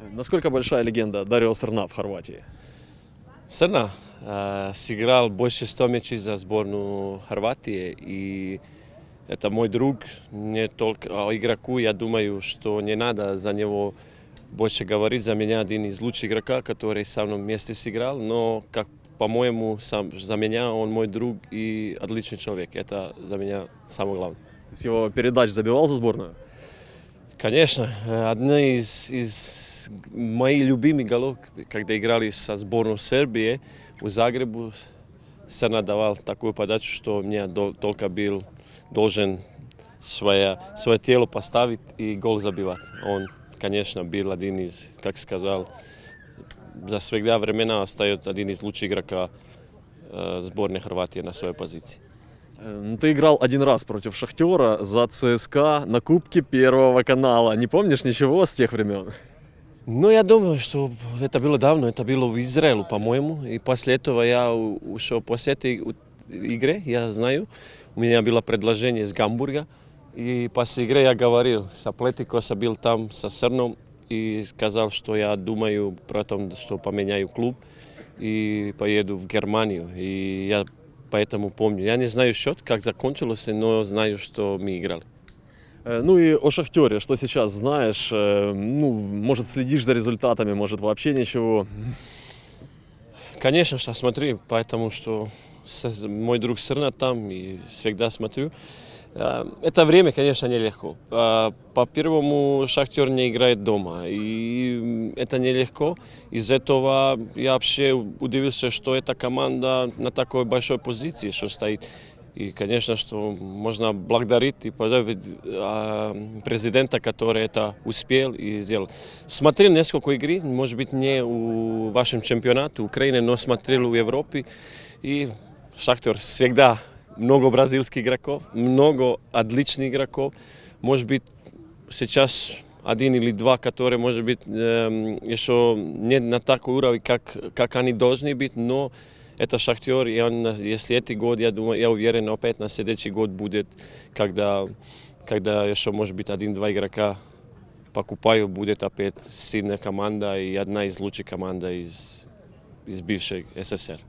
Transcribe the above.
Насколько большая легенда Дарио Серна в Хорватии? Серна э, сыграл больше 100 мячей за сборную Хорватии, и это мой друг, не только а игроку, я думаю, что не надо за него больше говорить, за меня один из лучших игроков, который со мной вместе сыграл, но, как по-моему, сам, за меня он мой друг и отличный человек, это за меня самое главное. С его передач забивал за сборную? Конечно, э, одна из, из мои любимые голов, когда играли со сборной Сербии, в Загребу Серна давал такую подачу, что мне до, только был должен свое, свое тело поставить и гол забивать. Он, конечно, был один из, как сказал, за всегда времена остает один из лучших игроков э, сборной Хорватии на своей позиции. Э, ты играл один раз против Шахтера за ЦСКА на Кубке Первого канала. Не помнишь ничего с тех времен? Ну, я думаю, что это было давно, это было в Израиле, по-моему. И после этого я ушел, после этой игры, я знаю, у меня было предложение из Гамбурга. И после игры я говорил с Атлетикоса, был там со Серном и сказал, что я думаю про то, что поменяю клуб и поеду в Германию. И я поэтому помню. Я не знаю счет, как закончилось, но знаю, что мы играли. Э, ну и о «Шахтере», что сейчас знаешь? Э, ну, может, следишь за результатами, может, вообще ничего? Конечно, что смотри, потому что мой друг Сырна там и всегда смотрю. Э, это время, конечно, нелегко. По первому Шахтер не играет дома, и это нелегко. Из этого я вообще удивился, что эта команда на такой большой позиции, что стоит. i što možda blagdariti pa da prezidenta katora je ta i zjel. Smatrili nesko koji igri, može bit nje u vašem čempionatu Ukrajine, no smatrili u Evropi i šaktor svijekda mnogo brazilskih igrakov, mnogo odličnih grakov, može biti se čas adin ili dva katore može biti ješo na takvoj uravi kak ani dožni biti, no это Шахтер, и он, если этот год, я думаю, я уверен, опять на следующий год будет, когда, когда еще, может быть, один-два игрока покупаю, будет опять сильная команда и одна из лучших команд из, из бывшей СССР.